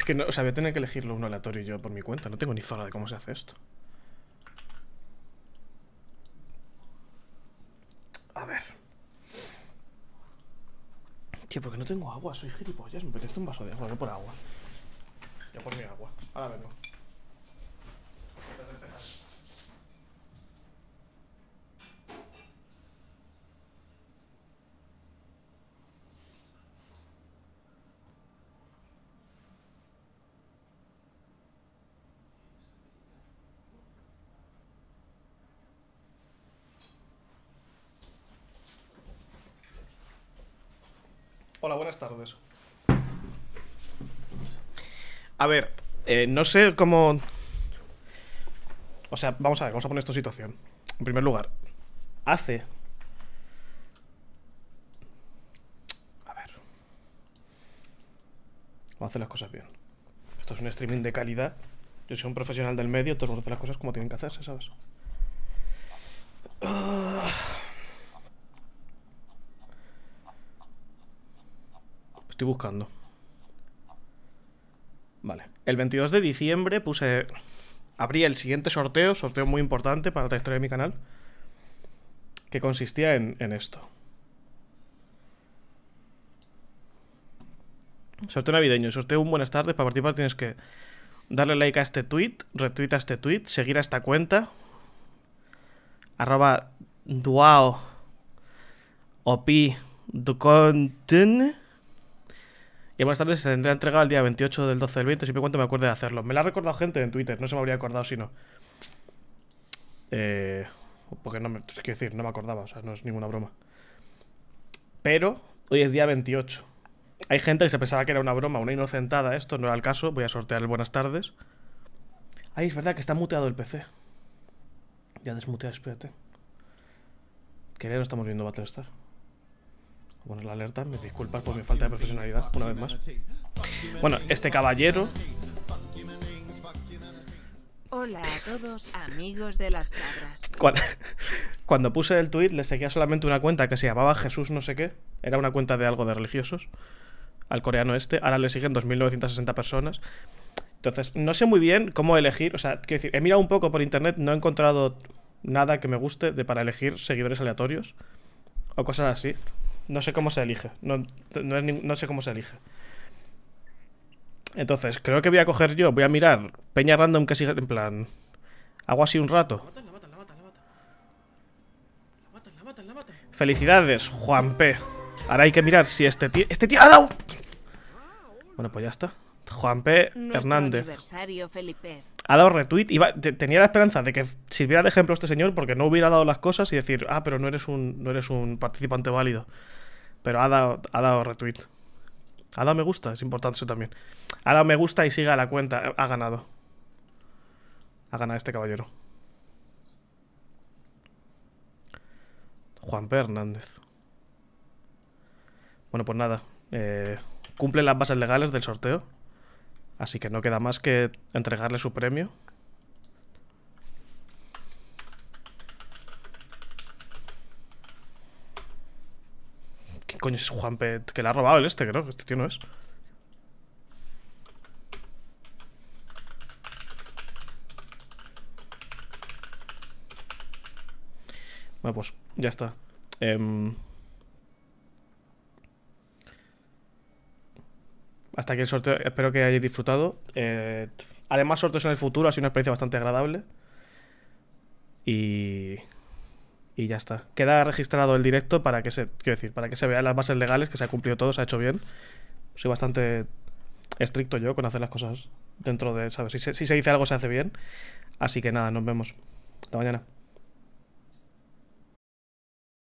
Es que, no, o sea, voy a tener que elegirlo uno aleatorio yo por mi cuenta. No tengo ni zona de cómo se hace esto. A ver. Tío, porque no tengo agua, soy gilipollas. Me apetece un vaso de agua, no por agua. Yo por mi agua. Ahora vengo. Hola, buenas tardes. A ver, eh, no sé cómo... O sea, vamos a ver, vamos a poner esto en situación. En primer lugar, hace... A ver. Vamos a hacer las cosas bien. Esto es un streaming de calidad. Yo soy un profesional del medio, todos vamos las cosas como tienen que hacerse, ¿sabes? Uh... Estoy buscando. Vale. El 22 de diciembre puse... Abrí el siguiente sorteo, sorteo muy importante para la trayectoria de mi canal, que consistía en, en esto. Sorteo navideño, sorteo un buenas tardes. Para participar tienes que darle like a este tweet, retweet a este tweet, seguir a esta cuenta, arroba duao opi duconten y buenas tardes se tendrá entregado el día 28 del 12 del 20, siempre y me acuerde de hacerlo. Me la ha recordado gente en Twitter, no se me habría acordado si no. Eh, porque no me. Es decir, no me acordaba, o sea, no es ninguna broma. Pero hoy es día 28. Hay gente que se pensaba que era una broma, una inocentada. Esto no era el caso. Voy a sortear el buenas tardes. Ay, es verdad que está muteado el PC. Ya desmuteado, espérate. Que no estamos viendo Battlestar. Bueno, la alerta, me disculpa por mi falta de profesionalidad, una vez más. Bueno, este caballero. Hola a todos, amigos de las cabras. Cuando, puse el tuit le seguía solamente una cuenta que se llamaba Jesús no sé qué. Era una cuenta de algo de religiosos. Al coreano este. Ahora le siguen 2.960 personas. Entonces, no sé muy bien cómo elegir. O sea, quiero decir, he mirado un poco por internet, no he encontrado nada que me guste de para elegir seguidores aleatorios o cosas así. No sé cómo se elige. No, sé cómo se elige. Entonces, creo que voy a coger yo. Voy a mirar Peña Random que sigue. En plan. Hago así un rato. Felicidades, Juan P. Ahora hay que mirar si este tío. ¡Este tío ha dado! Bueno, pues ya está. Juan P. Hernández ha dado retweet y tenía la esperanza de que sirviera de ejemplo este señor porque no hubiera dado las cosas y decir, ah, pero no eres un, no eres un participante válido. Pero ha dado, ha dado retweet. Ha dado me gusta, es importante eso también. Ha dado me gusta y sigue la cuenta. Ha ganado. Ha ganado este caballero. Juan P. Hernández. Bueno, pues nada. Eh, cumplen las bases legales del sorteo. Así que no queda más que entregarle su premio. ¿Qué coño es Juan Pet? Que le ha robado el este, creo. Este tío no es. Bueno, pues ya está. Eh... hasta aquí el sorteo. Espero que hayáis disfrutado. Eh, además, sorteos en el futuro. Ha sido una experiencia bastante agradable. Y. Y ya está. Queda registrado el directo para que se. Quiero decir, para que se vean las bases legales, que se ha cumplido todo, se ha hecho bien. Soy bastante estricto yo con hacer las cosas dentro de. ¿Sabes? Si se, si se dice algo, se hace bien. Así que nada, nos vemos. Hasta mañana.